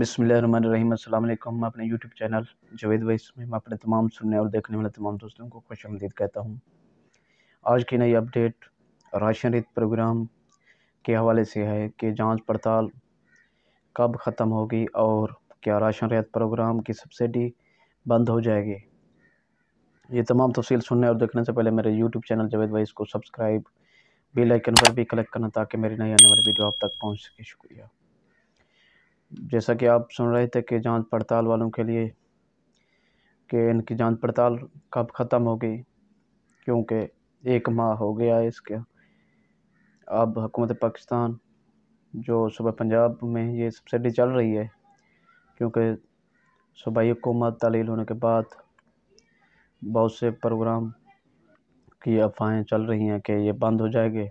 बिसमीम अल्लाम मैं अपने यूट्यूब चैनल जवेद वैस में मैं अपने तमाम सुनने और देखने वाले तमाम दोस्तों को खुश आमदीद कहता हूँ आज की नई अपडेट राशन रित प्रोग्राम के हवाले से है कि जांच पड़ताल कब ख़त्म होगी और क्या राशन रित प्रोग्राम की सब्सिडी बंद हो जाएगी ये तमाम तफसील सुनने और देखने से पहले मेरे यूट्यूब चैनल जवेद वैस को सब्सक्राइब बेलाइकन पर भी क्लिक करना ताकि मेरी नई आने वाली वीडियो आप तक पहुँच सके शुक्रिया जैसा कि आप सुन रहे थे कि जांच पड़ताल वालों के लिए कि इनकी जांच पड़ताल कब ख़त्म होगी क्योंकि एक माह हो गया है इसके अब हुकूमत पाकिस्तान जो सुबह पंजाब में ये सब्सिडी चल रही है क्योंकि सूबाई हुकूमत तलील होने के बाद बहुत से प्रोग्राम की अफवाहें चल रही हैं कि ये बंद हो जाएंगे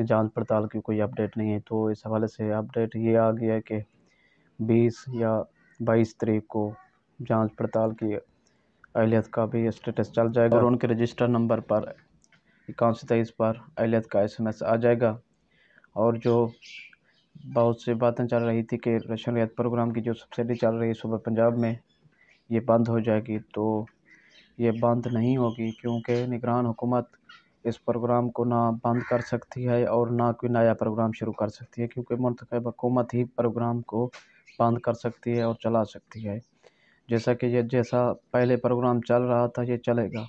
जांच पड़ताल की कोई अपडेट नहीं है तो इस हवाले से अपडेट ये आ गया है कि बीस या बाईस तारीख को जांच पड़ताल की अहलियत का भी स्टेटस चल जाएगा और उनके रजिस्टर नंबर पर इक्यासी तेईस पर अहलियत का एसएमएस आ जाएगा और जो बहुत सी बातें चल रही थी कि रेशन रियायत प्रोग्राम की जो सब्सिडी चल रही है सुबह पंजाब में ये बंद हो जाएगी तो ये बंद नहीं होगी क्योंकि निगरान हुकूमत इस प्रोग्राम को ना बंद कर सकती है और ना कोई नया प्रोग्राम शुरू कर सकती है क्योंकि मुंतखब हुकूमत ही प्रोग्राम को बंद कर सकती है और चला सकती है जैसा कि ये जैसा पहले प्रोग्राम चल रहा था ये चलेगा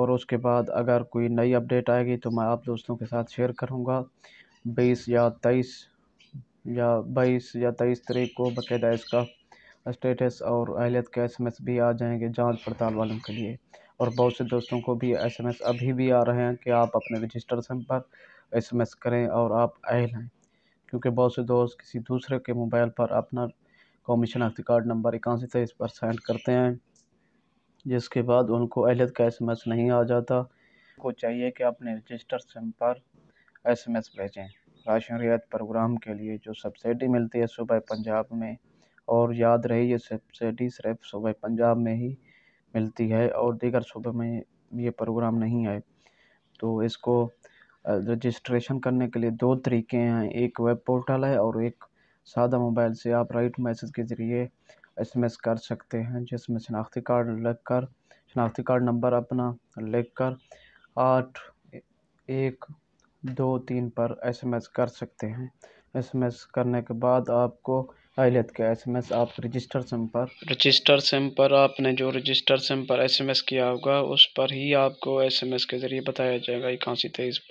और उसके बाद अगर कोई नई अपडेट आएगी तो मैं आप दोस्तों के साथ शेयर करूँगा बीस या तेईस या बाईस या तेईस तरीक को बाकायदा इसका स्टेटस और अहलियत के एस भी आ जाएंगे जांच पड़ताल वालों के लिए और बहुत से दोस्तों को भी एसएमएस अभी भी आ रहे हैं कि आप अपने रजिस्ट्रेशन पर एसएमएस करें और आप अहल हैं क्योंकि बहुत से दोस्त किसी दूसरे के मोबाइल पर अपना कमीशन अख्ती कार्ड नंबर इक्यासी तेईस पर सेंड करते हैं जिसके बाद उनको अहलियत का एसएमएस नहीं आ जाता को चाहिए कि अपने रजिस्टर सिम पर एस भेजें राशन रियायत प्रोग्राम के लिए जो सब्सिडी मिलती है सुबह पंजाब में और याद रहे ये सब्सिडी सिर्फ सुबह पंजाब में ही मिलती है और दीगर शुबों में ये प्रोग्राम नहीं है तो इसको रजिस्ट्रेशन करने के लिए दो तरीके हैं एक वेब पोर्टल है और एक सादा मोबाइल से आप राइट मैसेज के ज़रिए एसएमएस कर सकते हैं जिसमें शनाख्ती कार्ड लिख कर शनाख्ती कार्ड नंबर अपना लिख कर आठ एक दो तीन पर एसएमएस कर सकते हैं एसएमएस करने के बाद आपको एस का एसएमएस आप रजिस्टर सिम पर रजिस्टर सिम पर आपने जो रजिस्टर सिम पर एसएमएस किया होगा उस पर ही आपको एसएमएस के ज़रिए बताया जाएगा इक्यासी तेईस पर